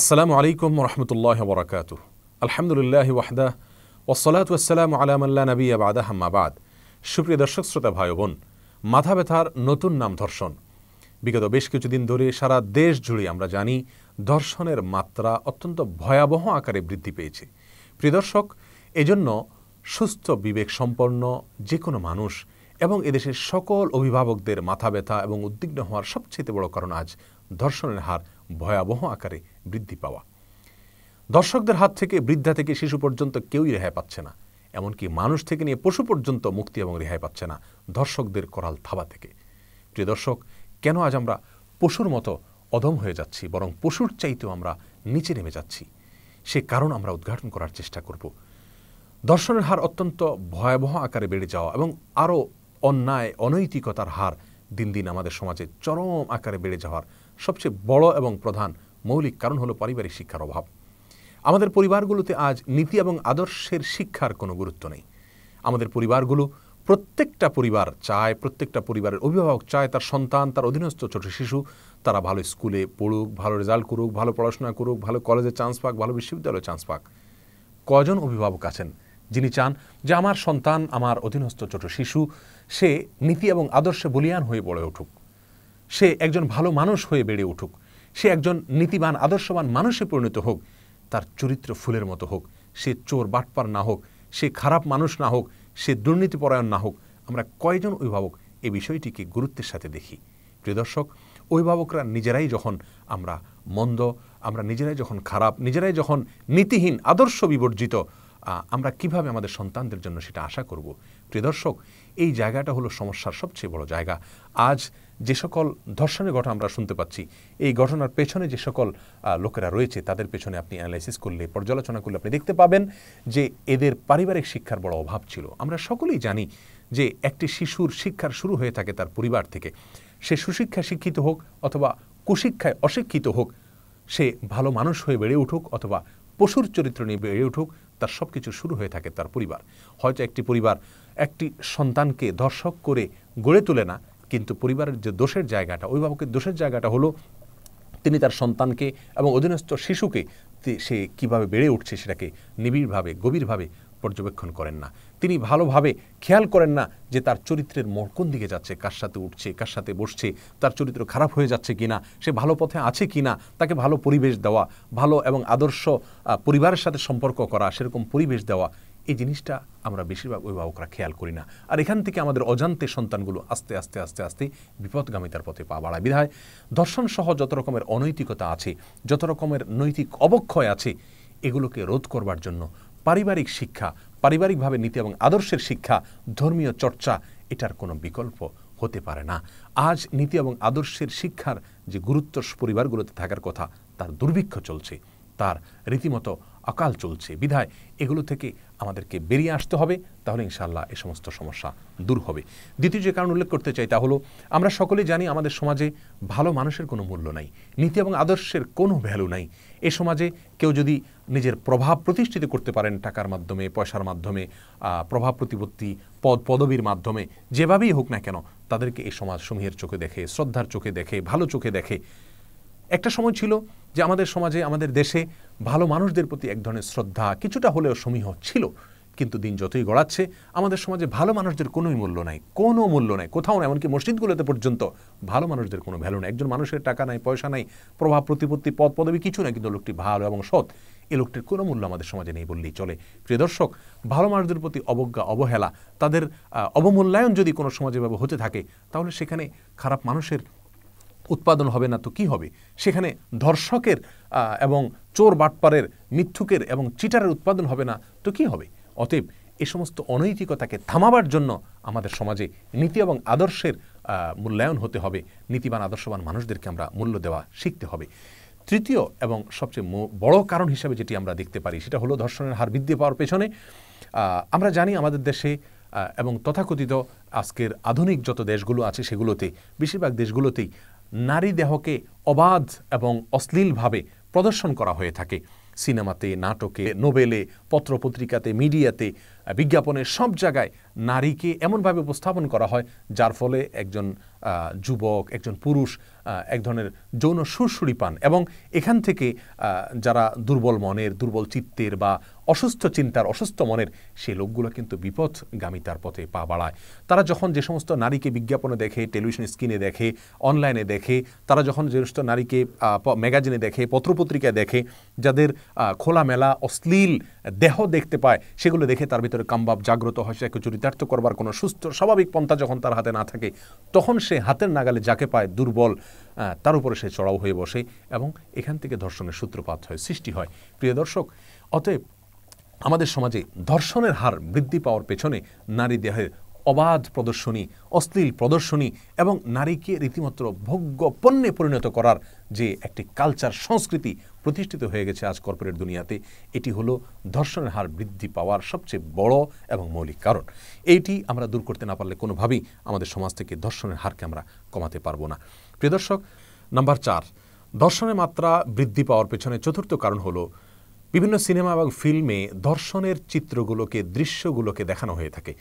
আসসালামু আলাইকুম রহমতুল্লাহ বরকাত আলহামদুলিল্লাহ ওয়াহদাহ ওসলাত ওয়াসালাম আলামাল্লা নবী আবাদ হাম্মাবাদ সুপ্রিয় দর্শক শ্রোতা ভাই বোন মাথা ব্যথার নতুন নাম ধর্ষণ বিগত বেশ কিছুদিন ধরে সারা দেশ জুড়ে আমরা জানি ধর্ষণের মাত্রা অত্যন্ত ভয়াবহ আকারে বৃদ্ধি পেয়েছে প্রিয় দর্শক এজন্য সুস্থ বিবেক সম্পন্ন যে কোনো মানুষ এবং এদেশের সকল অভিভাবকদের মাথা ব্যথা এবং উদ্বিগ্ন হওয়ার সবচেয়ে বড় কারণ আজ ধর্ষণের হার ভয়াবহ আকারে বৃদ্ধি পাওয়া দর্শকদের হাত থেকে বৃদ্ধা থেকে শিশু পর্যন্ত কেউই রেহাই পাচ্ছে না এমনকি মানুষ থেকে নিয়ে পশু পর্যন্ত মুক্তি এবং রেহাই পাচ্ছে না দর্শকদের করাল থাবা থেকে প্রিয় দর্শক কেন আজ আমরা পশুর মতো অধম হয়ে যাচ্ছি বরং পশুর চাইতেও আমরা নিচে নেমে যাচ্ছি সে কারণ আমরা উদ্ঘাটন করার চেষ্টা করব দর্শনের হার অত্যন্ত ভয়াবহ আকারে বেড়ে যাওয়া এবং আরও অন্যায় অনৈতিকতার হার দিন দিন আমাদের সমাজে চরম আকারে বেড়ে যাওয়ার সবচেয়ে বড় এবং প্রধান মৌলিক কারণ হলো পারিবারিক শিক্ষার অভাব আমাদের পরিবারগুলোতে আজ নীতি এবং আদর্শের শিক্ষার কোনো গুরুত্ব নেই আমাদের পরিবারগুলো প্রত্যেকটা পরিবার চায় প্রত্যেকটা পরিবারের অভিভাবক চায় তার সন্তান তার অধীনস্থ ছোট শিশু তারা ভালো স্কুলে পড়ুক ভালো রেজাল্ট করুক ভালো পড়াশোনা করুক ভালো কলেজে চান্স পাক ভালো বিশ্ববিদ্যালয়ে চান্স পাক কজন অভিভাবক আছেন যিনি চান যে আমার সন্তান আমার অধীনস্থ ছোট শিশু সে নীতি এবং আদর্শে বলিয়ান হয়ে বড়ে উঠুক সে একজন ভালো মানুষ হয়ে বেড়ে উঠুক সে একজন নীতিবান আদর্শবান মানুষে পরিণত হোক তার চরিত্র ফুলের মতো হোক সে চোর বাটপার না হোক সে খারাপ মানুষ না হোক সে দুর্নীতিপরায়ণ না হোক আমরা কয়জন অভিভাবক এ বিষয়টিকে গুরুত্বের সাথে দেখি প্রিয় দর্শক অভিভাবকরা নিজেরাই যখন আমরা মন্দ আমরা নিজেরাই যখন খারাপ নিজেরাই যখন নীতিহীন আদর্শ বিবর্জিত আমরা কিভাবে আমাদের সন্তানদের জন্য সেটা আশা করব প্রিয় দর্শক এই জায়গাটা হলো সমস্যার সবচেয়ে বড় জায়গা আজ যে সকল ধর্ষণের ঘটনা আমরা শুনতে পাচ্ছি এই ঘটনার পেছনে যে সকল লোকেরা রয়েছে তাদের পেছনে আপনি অ্যানালাইসিস করলে পর্যালোচনা করলে আপনি দেখতে পাবেন যে এদের পারিবারিক শিক্ষার বড় অভাব ছিল আমরা সকলেই জানি যে একটি শিশুর শিক্ষার শুরু হয়ে থাকে তার পরিবার থেকে সে সুশিক্ষা শিক্ষিত হোক অথবা কুশিক্ষায় অশিক্ষিত হোক সে ভালো মানুষ হয়ে বেড়ে উঠুক অথবা পশুর চরিত্র নিয়ে বেড়ে উঠুক তার সব কিছু শুরু হয়ে থাকে তার পরিবার হয়তো একটি পরিবার একটি সন্তানকে ধর্ষক করে গড়ে তোলে না কিন্তু পরিবারের যে দোষের জায়গাটা অভিভাবকের দোষের জায়গাটা হলো তিনি তার সন্তানকে এবং অধীনস্থ শিশুকে সে কিভাবে বেড়ে উঠছে সেটাকে নিবিড়ভাবে গভীরভাবে পর্যবেক্ষণ করেন না তিনি ভালোভাবে খেয়াল করেন না যে তার চরিত্রের মর কোন দিকে যাচ্ছে কার সাথে উঠছে কার সাথে বসছে তার চরিত্র খারাপ হয়ে যাচ্ছে কিনা সে ভালো পথে আছে কিনা তাকে ভালো পরিবেশ দেওয়া ভালো এবং আদর্শ পরিবারের সাথে সম্পর্ক করা সেরকম পরিবেশ দেওয়া এই জিনিসটা আমরা বেশিরভাগ অভিভাবকরা খেয়াল করি না আর এখান থেকে আমাদের অজান্তে সন্তানগুলো আস্তে আস্তে আস্তে আস্তে বিপদগামিতার পথে পা বাড়ায় বিধায় দর্শন সহ যত রকমের অনৈতিকতা আছে যত রকমের নৈতিক অবক্ষয় আছে এগুলোকে রোধ করবার জন্য পারিবারিক শিক্ষা পারিবারিকভাবে নীতি এবং আদর্শের শিক্ষা ধর্মীয় চর্চা এটার কোনো বিকল্প হতে পারে না আজ নীতি এবং আদর্শের শিক্ষার যে গুরুত্ব পরিবারগুলোতে থাকার কথা তার দুর্ভিক্ষ চলছে তার রীতিমতো অকাল চলছে বিধায় এগুলো থেকে আমাদেরকে বেরিয়ে আসতে হবে তাহলে ইনশাল্লাহ এ সমস্ত সমস্যা দূর হবে দ্বিতীয় যে কারণ উল্লেখ করতে চাই তা হলো আমরা সকলে জানি আমাদের সমাজে ভালো মানুষের কোনো মূল্য নাই নীতি এবং আদর্শের কোনো ভ্যালু নাই এ সমাজে কেউ যদি নিজের প্রভাব প্রতিষ্ঠিত করতে পারেন টাকার মাধ্যমে পয়সার মাধ্যমে প্রভাব প্রতিপত্তি পদ পদবীর মাধ্যমে যেভাবেই হোক না কেন তাদেরকে এই সমাজ সমূহের চোখে দেখে শ্রদ্ধার চোখে দেখে ভালো চোখে দেখে একটা সময় ছিল যে আমাদের সমাজে আমাদের দেশে ভালো মানুষদের প্রতি এক ধরনের শ্রদ্ধা কিছুটা হলেও সমীহ ছিল কিন্তু দিন যতই গড়াচ্ছে আমাদের সমাজে ভালো মানুষদের কোনোই মূল্য নাই কোনো মূল্য নাই কোথাও না এমনকি মসজিদগুলোতে পর্যন্ত ভালো মানুষদের কোনো ভ্যালু নাই একজন মানুষের টাকা নাই পয়সা নাই প্রভাব প্রতিপত্তি পদ পদবি কিছু নাই কিন্তু লোকটি ভালো এবং সৎ এ লোকটির কোনো মূল্য আমাদের সমাজে নেই বললেই চলে প্রিয় দর্শক ভালো মানুষদের প্রতি অবজ্ঞা অবহেলা তাদের অবমূল্যায়ন যদি কোনো সমাজে হতে থাকে তাহলে সেখানে খারাপ মানুষের উৎপাদন হবে না তো কি হবে সেখানে ধর্ষকের এবং চোর বাটপারের মিথ্যুকের এবং চিটারের উৎপাদন হবে না তো কি হবে অতএব এ সমস্ত অনৈতিকতাকে থামাবার জন্য আমাদের সমাজে নীতি এবং আদর্শের মূল্যায়ন হতে হবে নীতিবান আদর্শবান মানুষদেরকে আমরা মূল্য দেওয়া শিখতে হবে তৃতীয় এবং সবচেয়ে বড় কারণ হিসাবে যেটি আমরা দেখতে পারি সেটা হলো ধর্ষণের হার বৃদ্ধি পাওয়ার পেছনে আমরা জানি আমাদের দেশে এবং তথাকথিত আজকের আধুনিক যত দেশগুলো আছে সেগুলোতে বেশিরভাগ দেশগুলোতেই নারী দেহকে অবাধ এবং অশ্লীলভাবে প্রদর্শন করা হয়ে থাকে সিনেমাতে নাটকে নোবেলে পত্রপত্রিকাতে মিডিয়াতে বিজ্ঞাপনের সব জায়গায় নারীকে এমনভাবে উপস্থাপন করা হয় যার ফলে একজন যুবক একজন পুরুষ এক ধরনের যৌন সুরসুরি পান এবং এখান থেকে যারা দুর্বল মনের দুর্বল চিত্তের বা অসুস্থ চিন্তার অসুস্থ মনের সেই লোকগুলো কিন্তু বিপদগামিতার পথে পা বাড়ায় তারা যখন যে সমস্ত নারীকে বিজ্ঞাপনে দেখে টেলিভিশন স্ক্রিনে দেখে অনলাইনে দেখে তারা যখন যে সমস্ত নারীকে ম্যাগাজিনে দেখে পত্রপত্রিকায় দেখে যাদের খোলামেলা অশ্লীল দেহ দেখতে পায় সেগুলো দেখে তার ভিতরে কামবাব জাগ্রত হয় সে চরিতার্থ করবার কোনো সুস্থ স্বাভাবিক পন্থা যখন তার হাতে না থাকে তখন সে হাতের নাগালে যাকে পায় দুর্বল তার উপরে সে চড়াও হয়ে বসে এবং এখান থেকে ধর্ষণের সূত্রপাত হয় সৃষ্টি হয় প্রিয় দর্শক অতএব আমাদের সমাজে ধর্ষণের হার বৃদ্ধি পাওয়ার পেছনে নারী দেহের অবাধ প্রদর্শনী অশ্লীল প্রদর্শনী এবং নারীকে রীতিমাত্র ভোগ্য পণ্যে পরিণত করার যে একটি কালচার সংস্কৃতি প্রতিষ্ঠিত হয়ে গেছে আজ কর্পোরেট দুনিয়াতে এটি হলো ধর্ষণের হার বৃদ্ধি পাওয়ার সবচেয়ে বড় এবং মৌলিক কারণ এইটি আমরা দূর করতে না পারলে কোনোভাবেই আমাদের সমাজ থেকে ধর্ষণের হারকে আমরা কমাতে পারবো না প্রিয় দর্শক নাম্বার চার ধর্ষণের মাত্রা বৃদ্ধি পাওয়ার পেছনে চতুর্থ কারণ হলো বিভিন্ন সিনেমা এবং ফিল্মে ধর্ষণের চিত্রগুলোকে দৃশ্যগুলোকে দেখানো হয়ে থাকে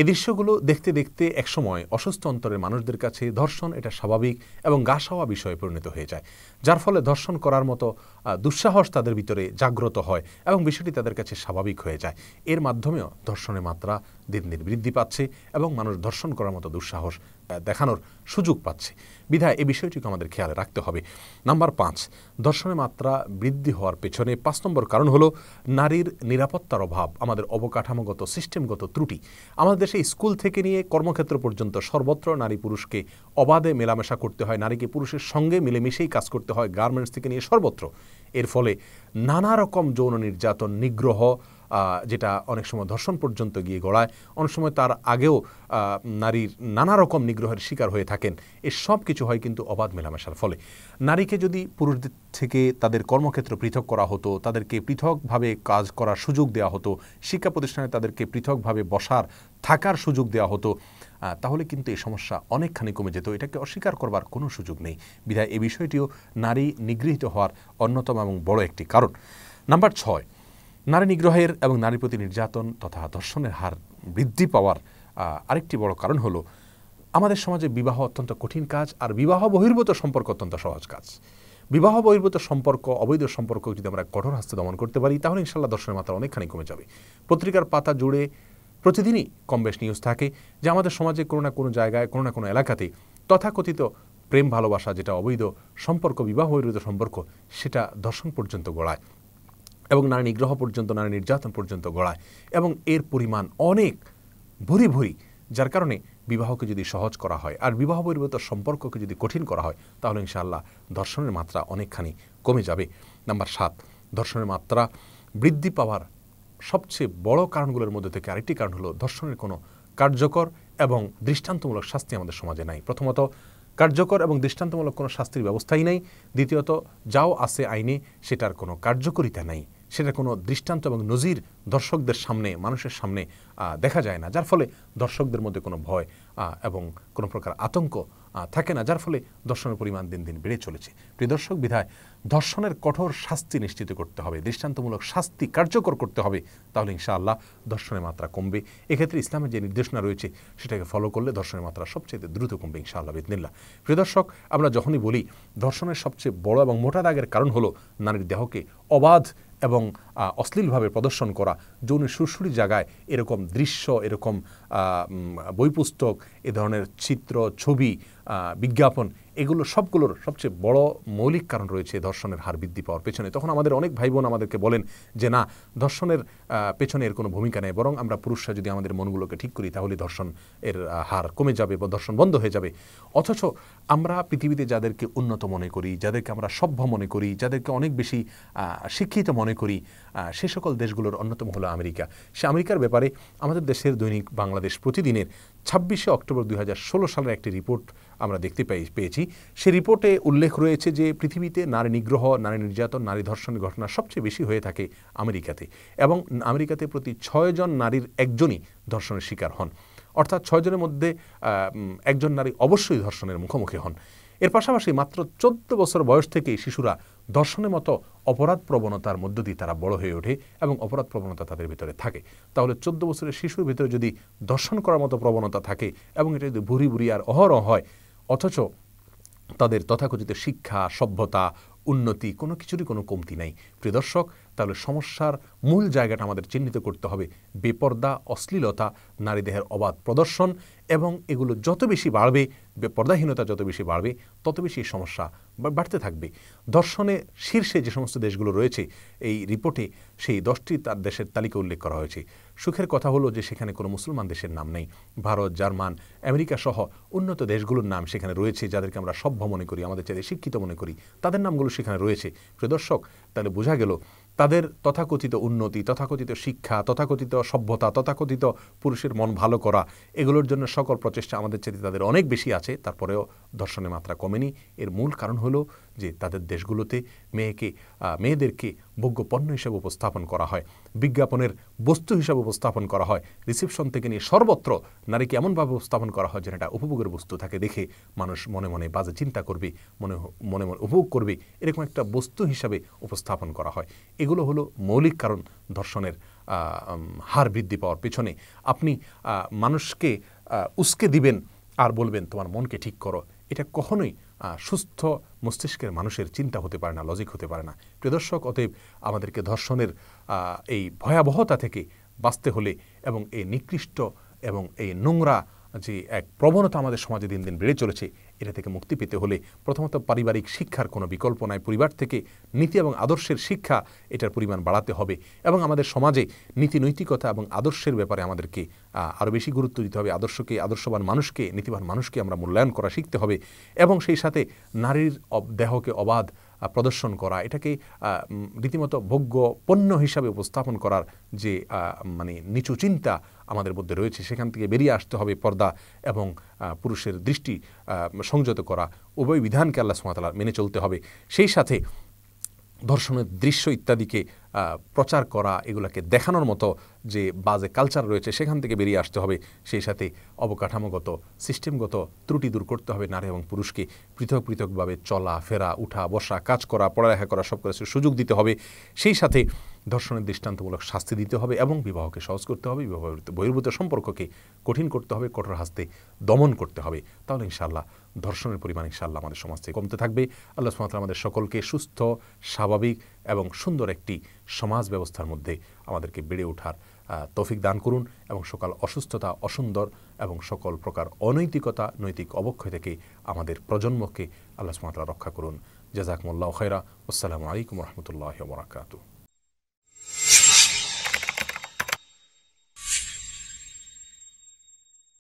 এ দৃশ্যগুলো দেখতে দেখতে একসময় অসুস্থ অন্তরের মানুষদের কাছে ধর্ষণ এটা স্বাভাবিক এবং গা সাওয়া বিষয়ে পরিণত হয়ে যায় যার ফলে ধর্ষণ করার মতো দুঃসাহস তাদের ভিতরে জাগ্রত হয় এবং বিষয়টি তাদের কাছে স্বাভাবিক হয়ে যায় এর মাধ্যমেও ধর্ষণের মাত্রা দিন দিন বৃদ্ধি পাচ্ছে এবং মানুষ ধর্ষণ করার মতো দুঃসাহস দেখানোর সুযোগ পাচ্ছে বিধায় এই বিষয়টিকে আমাদের খেয়ালে রাখতে হবে নাম্বার পাঁচ ধর্ষণের মাত্রা বৃদ্ধি হওয়ার পেছনে পাঁচ নম্বর কারণ হলো নারীর নিরাপত্তার অভাব আমাদের অবকাঠামোগত সিস্টেমগত ত্রুটি আমাদের দেশে স্কুল থেকে নিয়ে কর্মক্ষেত্র পর্যন্ত সর্বত্র নারী পুরুষকে অবাধে মেলামেশা করতে হয় নারীকে পুরুষের সঙ্গে মিলেমিশেই কাজ করতে হয় গার্মেন্টস থেকে নিয়ে সর্বত্র এর ফলে নানা রকম যৌন নির্যাতন নিগ্রহ যেটা অনেক সময় ধর্ষণ পর্যন্ত গিয়ে গড়ায় অনেক সময় তার আগেও নারীর নানা রকম নিগ্রহের শিকার হয়ে থাকেন এ সব কিছু হয় কিন্তু অবাধ মেলামেশার ফলে নারীকে যদি পুরুষদের থেকে তাদের কর্মক্ষেত্র পৃথক করা হতো তাদেরকে পৃথকভাবে কাজ করার সুযোগ দেওয়া হতো শিক্ষা প্রতিষ্ঠানে তাদেরকে পৃথকভাবে বসার থাকার সুযোগ দেওয়া হতো তাহলে কিন্তু এই সমস্যা অনেকখানি কমে যেত এটাকে অস্বীকার করবার কোনো সুযোগ নেই বিধায় এই বিষয়টিও নারী নিগৃহীত হওয়ার অন্যতম এবং বড় একটি কারণ নাম্বার ছয় নারী নিগ্রহের এবং নারী প্রতি নির্যাতন তথা ধর্ষণের হার বৃদ্ধি পাওয়ার আরেকটি বড় কারণ হলো আমাদের সমাজে বিবাহ অত্যন্ত কঠিন কাজ আর বিবাহ বহির্ভূত সম্পর্ক অত্যন্ত সহজ কাজ বিবাহ বহির্ভূত সম্পর্ক অবৈধ সম্পর্ক যদি আমরা কঠোর হাস্তে দমন করতে পারি তাহলে ইনশাল্লাহ দর্শনের মাত্রা অনেকখানি কমে যাবে পত্রিকার পাতা জুড়ে প্রতিদিনই কম বেশ নিউজ থাকে যে আমাদের সমাজে কোনো না কোনো জায়গায় কোনো না কোনো এলাকাতে তথাকথিত প্রেম ভালোবাসা যেটা অবৈধ সম্পর্ক বিবাহ বহির্ভূত সম্পর্ক সেটা দর্শন পর্যন্ত গড়ায় এবং নারী নিগ্রহ পর্যন্ত নারী নির্যাতন পর্যন্ত গড়ায় এবং এর পরিমাণ অনেক ভুরি ভুরি যার কারণে বিবাহকে যদি সহজ করা হয় আর বিবাহ পরিবর্তন সম্পর্ককে যদি কঠিন করা হয় তাহলে ইনশাআল্লাহ ধর্ষণের মাত্রা অনেকখানি কমে যাবে নাম্বার সাত ধর্ষণের মাত্রা বৃদ্ধি পাওয়ার সবচেয়ে বড় কারণগুলোর মধ্যে থেকে আরেকটি কারণ হলো ধর্ষণের কোনো কার্যকর এবং দৃষ্টান্তমূলক শাস্তি আমাদের সমাজে নাই প্রথমত কার্যকর এবং দৃষ্টান্তমূলক কোনো শাস্তির ব্যবস্থাই নাই দ্বিতীয়ত যাও আছে আইনে সেটার কোনো কার্যকরিতা নাই সেটা কোনো দৃষ্টান্ত এবং নজির দর্শকদের সামনে মানুষের সামনে দেখা যায় না যার ফলে দর্শকদের মধ্যে কোনো ভয় এবং কোনো প্রকার আতঙ্ক থাকে না যার ফলে দর্শনের পরিমাণ দিন দিন বেড়ে চলেছে প্রিয় দর্শক বিধায় ধর্ষণের কঠোর শাস্তি নিশ্চিত করতে হবে দৃষ্টান্তমূলক শাস্তি কার্যকর করতে হবে তাহলে ইনশাআল্লাহ দর্শনের মাত্রা কমবে এক্ষেত্রে ইসলামের যে নির্দেশনা রয়েছে সেটাকে ফলো করলে দর্শনের মাত্রা সবচেয়ে দ্রুত কমবে ইনশাআল্লাহ বিদিনিল্লা প্রিয় দর্শক আমরা যখনই বলি ধর্ষণের সবচেয়ে বড় এবং মোটা দাগের কারণ হলো নারীর দেহকে অবাধ এবং অশ্লীলভাবে প্রদর্শন করা যৌন সুরসুরি জায়গায় এরকম দৃশ্য এরকম বইপুস্তক এ ধরনের চিত্র ছবি বিজ্ঞাপন এগুলো সবগুলোর সবচেয়ে বড় মৌলিক কারণ রয়েছে ধর্ষণের হার বৃদ্ধি পাওয়ার পেছনে তখন আমাদের অনেক ভাই বোন আমাদেরকে বলেন যে না ধর্ষণের পেছনে এর কোনো ভূমিকা নেই বরং আমরা পুরুষরা যদি আমাদের মনগুলোকে ঠিক করি তাহলে ধর্ষণ এর হার কমে যাবে বা ধর্ষণ বন্ধ হয়ে যাবে অথচ আমরা পৃথিবীতে যাদেরকে উন্নত মনে করি যাদেরকে আমরা সভ্য মনে করি যাদেরকে অনেক বেশি শিক্ষিত মনে করি সে সকল দেশগুলোর অন্যতম হলো আমেরিকা সে আমেরিকার ব্যাপারে আমাদের দেশের দৈনিক বাংলাদেশ প্রতিদিনের ছাব্বিশে অক্টোবর দুই হাজার সালের একটি রিপোর্ট আমরা দেখতে পাই পেয়েছি সে রিপোর্টে উল্লেখ রয়েছে যে পৃথিবীতে নারী নিগ্রহ নারী নির্যাতন নারী ধর্ষণের ঘটনা সবচেয়ে বেশি হয়ে থাকে আমেরিকাতে এবং আমেরিকাতে প্রতি ছয়জন নারীর একজনই ধর্ষণের শিকার হন অর্থাৎ ছয়জনের মধ্যে একজন নারী অবশ্যই ধর্ষণের মুখোমুখি হন এর পাশাপাশি মাত্র চোদ্দ বছর বয়স থেকেই শিশুরা ধর্ষণের মতো অপরাধ প্রবণতার মধ্য দিয়ে তারা বড় হয়ে ওঠে এবং অপরাধ প্রবণতা তাদের ভিতরে থাকে তাহলে চোদ্দ বছরের শিশুর ভিতরে যদি ধর্ষণ করার মতো প্রবণতা থাকে এবং এটা যদি ভুরি ভুরি আর অহরহ হয় অথচ তাদের তথাকথিত শিক্ষা সভ্যতা উন্নতি কোনো কিছুরই কোনো কমতি নাই প্রিয় দর্শক তাহলে সমস্যার মূল জায়গাটা আমাদের চিহ্নিত করতে হবে বেপর্দা অশ্লীলতা নারী দেহের অবাধ প্রদর্শন এবং এগুলো যত বেশি বাড়বে বেপর্দাহীনতা যত বেশি বাড়বে তত বেশি সমস্যা বাড়তে থাকবে দর্শনে শীর্ষে যে সমস্ত দেশগুলো রয়েছে এই রিপোর্টে সেই দশটি তার দেশের তালিকা উল্লেখ করা হয়েছে সুখের কথা হলো যে সেখানে কোনো মুসলমান দেশের নাম নেই ভারত জার্মান আমেরিকা সহ উন্নত দেশগুলোর নাম সেখানে রয়েছে যাদেরকে আমরা সভ্য মনে করি আমাদের চাইতে শিক্ষিত মনে করি তাদের নামগুলো সেখানে রয়েছে প্রিয় দর্শক তাহলে বোঝা গেল তাদের তথাকথিত উন্নতি তথাকথিত শিক্ষা তথাকথিত সভ্যতা তথাকথিত পুরুষের মন ভালো করা এগুলোর জন্য সকল প্রচেষ্টা আমাদের চেয়ে তাদের অনেক বেশি আছে তারপরেও ধর্ষণের মাত্রা কমেনি এর মূল কারণ হলো যে তাদের দেশগুলোতে মেয়েকে মেয়েদেরকে ভোগ্য পণ্য হিসেবে উপস্থাপন করা হয় বিজ্ঞাপনের বস্তু হিসাবে উপস্থাপন করা হয় রিসেপশন থেকে নিয়ে সর্বত্র নারীকে এমনভাবে উপস্থাপন করা হয় যেন এটা উপভোগের বস্তু থাকে দেখে মানুষ মনে মনে বাজে চিন্তা করবে মনে মনে মনে উপভোগ করবে এরকম একটা বস্তু হিসাবে উপস্থাপন করা হয় এগুলো হলো মৌলিক কারণ ধর্ষণের হার বৃদ্ধি পাওয়ার পেছনে আপনি মানুষকে উস্কে দিবেন আর বলবেন তোমার মনকে ঠিক করো এটা কখনোই সুস্থ মস্তিষ্কের মানুষের চিন্তা হতে পারে না লজিক হতে পারে না দর্শক অতএব আমাদেরকে ধর্ষণের এই ভয়াবহতা থেকে বাঁচতে হলে এবং এই নিকৃষ্ট এবং এই নোংরা যে এক প্রবণতা আমাদের সমাজে দিন দিন বেড়ে চলেছে এটা থেকে মুক্তি পেতে হলে প্রথমত পারিবারিক শিক্ষার কোনো বিকল্প নাই পরিবার থেকে নীতি এবং আদর্শের শিক্ষা এটার পরিমাণ বাড়াতে হবে এবং আমাদের সমাজে নীতি নৈতিকতা এবং আদর্শের ব্যাপারে আমাদেরকে আরও বেশি গুরুত্ব দিতে হবে আদর্শকে আদর্শবান মানুষকে নীতিবান মানুষকে আমরা মূল্যায়ন করা শিখতে হবে এবং সেই সাথে নারীর দেহকে অবাধ প্রদর্শন করা এটাকে রীতিমতো ভোগ্য পণ্য হিসাবে উপস্থাপন করার যে মানে নিচু চিন্তা আমাদের মধ্যে রয়েছে সেখান থেকে বেরিয়ে আসতে হবে পর্দা এবং পুরুষের দৃষ্টি সংযত করা উভয় বিধানকে আল্লাহ সুমাতালা মেনে চলতে হবে সেই সাথে ধর্ষণের দৃশ্য ইত্যাদিকে প্রচার করা এগুলোকে দেখানোর মতো যে বাজে কালচার রয়েছে সেখান থেকে বেরিয়ে আসতে হবে সেই সাথে অবকাঠামোগত সিস্টেমগত ত্রুটি দূর করতে হবে নারী এবং পুরুষকে পৃথক পৃথকভাবে চলা ফেরা উঠা বসা কাজ করা পড়ালেখা করা সব কিছু সুযোগ দিতে হবে সেই সাথে ধর্ষণের দৃষ্টান্তমূলক শাস্তি দিতে হবে এবং বিবাহকে সহজ করতে হবে বহির্ভূত সম্পর্ককে কঠিন করতে হবে কঠোর হাসতে দমন করতে হবে তাহলে ইনশাআল্লাহ ধর্ষণের পরিমাণ ইনশাআল্লাহ আমাদের সমাজ থেকে কমতে থাকবে আল্লাহ সুমাতাল আমাদের সকলকে সুস্থ স্বাভাবিক এবং সুন্দর একটি সমাজ ব্যবস্থার মধ্যে আমাদেরকে বেড়ে ওঠার তৌফিক দান করুন এবং সকল অসুস্থতা অসুন্দর এবং সকল প্রকার অনৈতিকতা নৈতিক অবক্ষয় থেকে আমাদের প্রজন্মকে আল্লাহ সুমাতলা রক্ষা করুন জাজাকমুল্লাহ খৈরা আসসালামু আলাইকুম রহমতুল্লাহ বরাকাতু